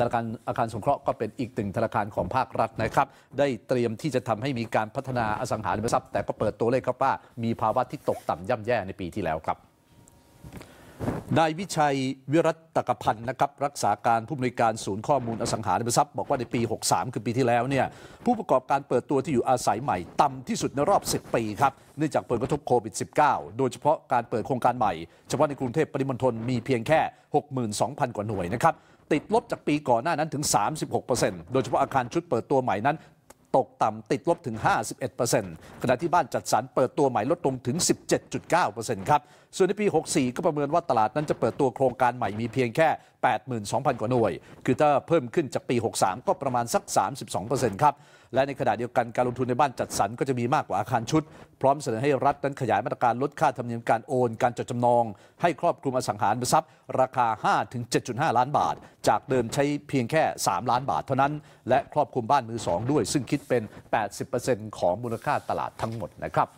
ธนาคารอาคารสงเคราะห์ก็เป็นอีกหนึ่งธนาคารของภาครัฐนะครับ ได้เตรียมที่จะทำให้มีการพัฒนาอสังหาริมทรัพย์ แต่ก็เปิดตัวเลขครับว่า มีภาวะที่ตกต่ำย่ำแย่ในปีที่แล้วครับนายวิชัยวิรัตกพันธ์นะครับรักษาการผู้มนยการศูนย์ข้อมูลอสังหาริมทรัพย์ บอกว่าในปี 63 คือ ปีที่แล้วเนี่ยผู้ประกอบการเปิดตัวที่อยู่อาศัยใหม่ ต่ำที่สุดในรอบ 10 ปีครับเนื่องจากผลกระทบโควิด -19 โดยเฉพาะการเปิดโครงการใหม่เฉพาะในกรุงเทพปริมณฑลมีเพียงแค่ 62,000 กว่าหน่วยนะครับติดลบจากปีก่อนหน้านั้นถึง 36%โดยเฉพาะอาคารชุดเปิดตัวใหม่นั้นตกต่ำติดลบถึง 51%ขณะที่บ้านจัดสรรเปิดตัวใหม่ลดลงถึง 17.9%ครับส่วนในปี 64 ก็ประเมินว่าตลาดนั้นจะเปิดตัวโครงการใหม่มีเพียงแค่ 82,000 กว่าหน่วย คือถ้าเพิ่มขึ้นจากปี 63 ก็ประมาณสัก 32%ครับและในขณะเดียวกันการลงทุนในบ้านจัดสรรก็จะมีมากกว่าอาคารชุด พร้อมเสนอให้รัฐนั้นขยายมาตรการลดค่าธรรมเนียมการโอนการจดจำนอง ให้ครอบคลุมอสังหาริมทรัพย์ ราคา5-7.5 ล้านบาท จากเดิมใช้เพียงแค่ 3 ล้านบาทเท่านั้น และครอบคลุมบ้านมือ 2 ด้วยซึ่งคิดดเป็น 80%ของมูลค่าตลาดทั้งหมดนะครับ